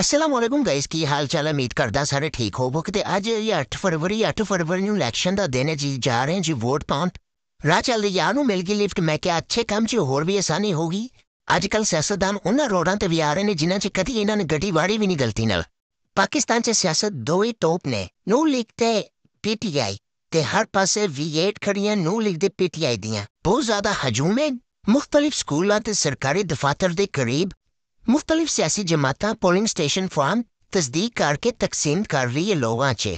ਅਸਲਾਮ ਵਾਲੇਕੁਮ ਗਾਇਸ ਕੀ ਹਾਲ ਚਾਲ ਹੈ ਮੀਤ ਕਰਦਾ ਸਾਰੇ ਠੀਕ ਕਿ ਤੇ ਅੱਜ ਇਹ 8 ਫਰਵਰੀ 8 ਫਰਵਰੀ ਨੂੰ ਇਲੈਕਸ਼ਨ ਦਾ ਦਿਨ ਹੈ ਜੀ ਜਾ ਰਹੇ ਜੀ ਵੋਟ ਪਾਉਣ ਰਾਹ ਚੱਲਦੇ ਯਾਰ ਨੂੰ ਮਿਲ ਗਈ ਲਿਫਟ ਮੈਂ ਕਿਹਾ ਅੱਛੇ ਕੰਮ 'ਚ ਹੋਰ ਵੀ ਆਸਾਨੀ ਹੋਗੀ ਅੱਜ ਕੱਲ ਸਿਆਸਤਦਾਨ ਉਹਨਾਂ ਰੋਡਾਂ ਤੇ ਵੀ ਆ ਰਹੇ ਨੇ ਜਿਨ੍ਹਾਂ 'ਚ ਕਦੀ ਇਹਨਾਂ ਨੇ ਗੱਡੀ ਵਾੜੀ ਵੀ ਨਹੀਂ ਗਲਤੀ ਨਾਲ ਪਾਕਿਸਤਾਨ 'ਚ ਸਿਆਸਤ ਦੋ ਹੀ ਟੋਪ ਨੇ ਨੂੰ ਲਿਖਤੇ ਪੀਟੀਆਈ ਤੇ ਹਰ ਪਾਸੇ ਵੀ V8 ਖੜੀਆਂ ਨੂੰ ਲਿਖਦੇ ਪੀਟੀਆਈ ਦੀਆਂ ਬਹੁਤ ਜ਼ਿਆਦਾ ਹਜੂਮੇ ਹੈ ਮੁxtਲਿਫ ਸਕੂਲਾਂ ਤੇ ਸਰਕਾਰੀ ਦਫਾਤਰ ਦੇ ਕਰੀਬ मुख्तलिफ सियासी जमातां पोलिंग स्टेशन फार्म ਤਸਦੀਕ ਕਰਕੇ ਤਕਸੀਮ ਕਰ ਰਹੀ ਹੈ ਲੋਕਾਂ 'ਚ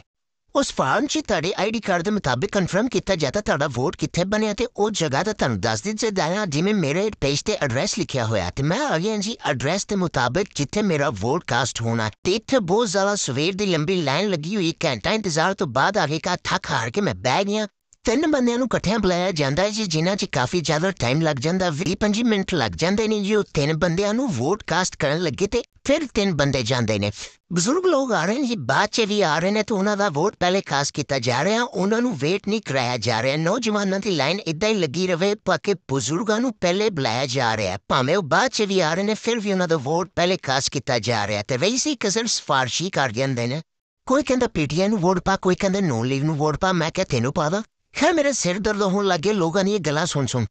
ਉਸ ਫਾਰਮ 'ਚ ਤੁਹਾਡੇ ਆਈਡੀ ਕਾਰਡ ਦੇ ਮੁਤਾਬਿਕ ਕਨਫਰਮ ਕੀਤਾ ਜਾਂਦਾ ਤੁਹਾਡਾ ਵੋਟ ਕਿੱਥੇ ਬਣਿਆ ਤੇ ਉਹ ਜਗ੍ਹਾ ਦਾ ਤੁਹਾਨੂੰ ਦੱਸ ਦਿੱਤੇ ਜਾਇਆ ਜਿਵੇਂ ਮੇਰੇ ਪੇਜ ਤੇ ਐਡਰੈਸ ਲਿਖਿਆ ਹੋਇਆ ਤੇ ਮੈਂ ਅਗੇ ਜੀ ਐਡਰੈਸ ਦੇ ਮੁਤਾਬਿਕ ਜਿੱਥੇ ਮੇਰਾ ਵੋਟ ਕਾਸਟ ਹੋਣਾ ਤੇ ਇੱਥੇ ਬਹੁਤ ਜ਼ਿਆਦਾ ਸਵੇਰ ਦੀ ਲੰਬੀ ਲਾਈਨ ਲੱਗੀ ਹੋਈ ਘੰਟਾ ਇੰਤਜ਼ਾਰ ਤੋਂ ਬਾਅਦ ਆਗੇ ਕਾ ਥੱਕ ਹਾਰ ਕੇ ਮੈਂ ਬਹਿ ਗਿਆ ਤਿੰਨ ਬੰਦਿਆਂ ਨੂੰ ਇਕੱਠਿਆਂ ਬੁਲਾਇਆ ਜਾਂਦਾ ਹੈ ਜੀ ਜਿਨ੍ਹਾਂ 'ਚ ਕਾਫੀ ਜ਼ਿਆਦਾ ਟਾਈਮ ਲੱਗ ਜਾਂਦਾ 20-25 ਮਿੰਟ ਲੱਗ ਜਾਂਦੇ ਨੇ ਜੀ ਉਹ ਤਿੰਨ ਬੰਦਿਆਂ ਨੂੰ ਵੋਟ ਕਾਸਟ ਕਰਨ ਲੱਗੇ ਤੇ ਫਿਰ ਤਿੰਨ ਬੰਦੇ ਜਾਂਦੇ ਨੇ ਬਜ਼ੁਰਗ ਲੋਕ ਆ ਰਹੇ ਨੇ ਜੀ ਬਾਅਦ 'ਚ ਵੀ ਆ ਰਹੇ ਨੇ ਤਾਂ ਉਹਨਾਂ ਦਾ ਵੋਟ ਪਹਿਲੇ ਕਾਸਟ ਕੀਤਾ ਜਾ ਰਿਹਾ ਉਹਨਾਂ ਨੂੰ ਵੇਟ ਨਹੀਂ ਕਰਾਇਆ ਜਾ ਰਿਹਾ ਨੌਜਵਾਨਾਂ ਦੀ ਲਾਈਨ ਇਦਾਂ ਹੀ ਲੱਗੀ ਰਵੇ ਪਾਕੇ ਬਜ਼ੁਰਗਾਂ ਨੂੰ ਪਹਿਲੇ ਬੁਲਾਇਆ ਜਾ ਰਿਹਾ ਭਾਵੇਂ ਉਹ ਬਾਅਦ 'ਚ ਵੀ ਆ ਰਹੇ ਨੇ ਫਿਰ ਵੀ ਉਹਨਾਂ ਦਾ ਵੋਟ ਪਹਿਲੇ ਕਾਸਟ ਕੀਤਾ ਜਾ ਰਿਹਾ ਤੇ ਵੈਸੀ ਕਸਰ ਸਫਾਰਸ਼ੀ ਕਰ ਜਾਂਦੇ ਨੇ ਕੋਈ ਕਹਿੰਦਾ ਪੀਟੀਐਨ ਵੋਟ ਪਾ ਕੋਈ ਕਹਿੰਦਾ ਨੋ ਲੀਵ ਨੂੰ ਵੋਟ ਪਾ ਮੈਂ ਕਹਿੰਦਾ ਤੈਨੂੰ ਪਾਦਾ ਖੈ ਮੇਰੇ ਸਿਰ ਦਰਦ ਹੋਣ ਲੱਗੇ ਲੋਕਾਂ ਨੇ ਇਹ ਗੱਲਾਂ ਸੁਣ ਸੁਣ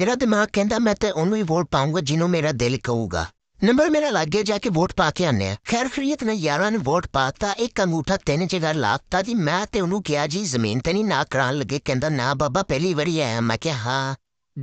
ਮੇਰਾ ਦਿਮਾਗ ਕਹਿੰਦਾ ਮੈਂ ਤੇ ਉਹਨੂੰ ਹੀ ਵੋਟ ਪਾਉਂਗਾ ਜਿਹਨੂੰ ਮੇਰਾ ਦਿਲ ਕਹੂਗਾ ਨੰਬਰ ਮੇਰਾ ਲੱਗੇ ਜਾ ਕੇ ਵੋਟ ਪਾ ਕੇ ਆਨੇ ਆ ਖੈਰ ਖਰੀਤ ਨੇ ਯਾਰਾਂ ਨੇ ਵੋਟ ਪਾਤਾ ਇੱਕ ਅੰਗੂਠਾ ਤਿੰਨ ਜਗ੍ਹਾ ਲਾਤਾ ਦੀ ਮੈਂ ਤੇ ਉਹਨੂੰ ਕਿਹਾ ਜੀ ਜ਼ਮੀਨ ਤੇ ਨਹੀਂ ਨਾ ਕਰਾਂ ਲੱਗੇ ਕਹਿੰਦਾ ਨਾ ਬਾਬਾ ਪਹਿਲੀ ਵਾਰੀ ਆਇਆ ਮੈਂ ਕਿਹਾ ਹਾਂ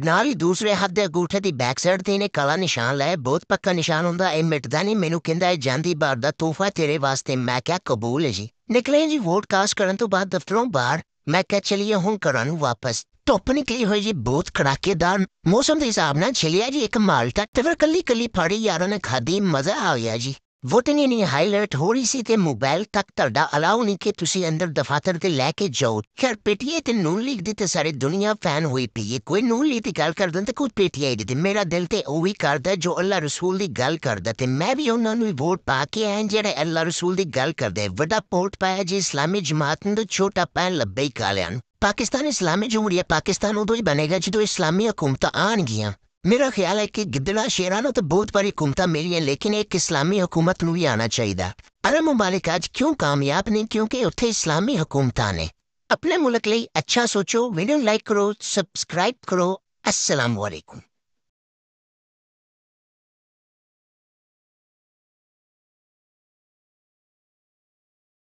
ਨਾਲ ਹੀ ਦੂਸਰੇ ਹੱਥ ਦੇ ਅੰਗੂਠੇ ਦੀ ਬੈਕ ਸਾਈਡ ਤੇ ਨੇ ਕਾਲਾ ਨਿਸ਼ਾਨ ਲਾਇਆ ਬਹੁਤ ਪੱਕਾ ਨਿਸ਼ਾਨ ਹੁੰਦਾ ਇਹ ਮਿਟਦਾ ਨਹੀਂ ਮੈਨੂੰ ਕਹਿੰਦਾ ਇਹ ਜਾਂਦੀ ਬਾਰ ਦਾ ਤੋਹਫਾ ਤੇਰੇ ਵਾਸਤੇ ਮੈਂ ਕਿਹਾ ਕਬੂਲ ਹੈ ਜੀ ਨਿਕਲੇ ਜੀ ਵੋਟ ਕਾਸਟ ਕਰਨ ਤੋਂ ਬਾਅਦ ਦਫ਼ਤਰੋਂ ਬਾਹਰ ਮੈਂ ਕਿਹਾ ਚਲੀਏ ਹੁਣ ਕਰਨ ਵਾਪਸ ਧੁੱਪ ਨਿਕਲੀ ਹੋਈ ਜੀ ਬਹੁਤ ਖੜਾਕੇਦਾਰ ਮੌਸਮ ਦੇ ਹਿਸਾਬ ਨਾਲ ਚਲਿਆ ਜੀ ਇੱਕ ਮਾਲਟਾ ਤੇ ਫਿਰ ਕੱਲੀ ਕੱਲੀ ਫਾੜੀ ਯਾਰਾਂ ਨੇ ਖਾਦੀ ਮਜ਼ਾ ਆ ਗਿਆ ਜੀ ਨਹੀਂ ਨਹੀਂ ਹਾਈਲਾਈਟ ਹੋ ਰਹੀ ਸੀ ਤੇ ਮੋਬਾਈਲ ਤੱਕ ਤੁਹਾਡਾ ਅਲਾਉ ਨਹੀਂ ਕਿ ਤੁਸੀਂ ਅੰਦਰ ਦਫਾਤਰ ਤੇ ਲੈ ਕੇ ਜਾਓ ਖੈਰ ਪੀਟੀਏ ਤੇ ਨੂਨ ਲੀਗ ਦੀ ਤੇ ਸਾਰੀ ਦੁਨੀਆ ਫੈਨ ਹੋਈ ਪਈ ਹੈ ਕੋਈ ਨੂਨ ਲੀਗ ਦੀ ਗੱਲ ਕਰਦਨ ਤੇ ਕੋਈ ਪੀਟੀਏ ਦੀ ਮੇਰਾ ਦਿਲ ਤੇ ਉਹ ਵੀ ਕਰਦਾ ਜੋ ਅੱਲਾ ਰਸੂਲ ਦੀ ਗੱਲ ਕਰਦਾ ਤੇ ਮੈਂ ਵੀ ਉਹਨਾਂ ਨੂੰ ਵੋਟ ਪਾ ਕੇ ਆਇਆ ਜਿਹੜੇ ਅੱਲਾ ਰਸੂਲ ਦੀ ਗੱਲ ਕਰਦੇ ਵੱਡਾ ਪੋਰਟ ਪਾਇਆ ਜੀ ਇਸਲਾਮੀ ਜਮਾਤ ਨੂੰ ਛੋਟਾ ਪੈਨ ਲੱਭੇ ਕਾਲਿਆਂ ਪਾਕਿਸਤਾਨ ਇਸਲਾਮੀ ਜਮਹੂਰੀਆ ਪਾਕਿਸਤਾਨ ਉਦੋਂ ਹੀ ਬਣੇਗਾ ਜਦੋਂ ਇਸਲਾਮੀ ਹਕੂਮਤਾਂ ਆਣਗੀਆਂ मेरा ख्याल है कि गिदड़ा शेराना तो बहुत बड़ी कुमता मिली है लेकिन एक इस्लामी हुकूमत भी आना चाहिए अरब ममालिक आज क्यों कामयाब नहीं क्योंकि उत्थे इस्लामी हुकूमत ने अपने मुल्क लिए अच्छा सोचो वीडियो लाइक करो सब्सक्राइब करो असलम वालेकुम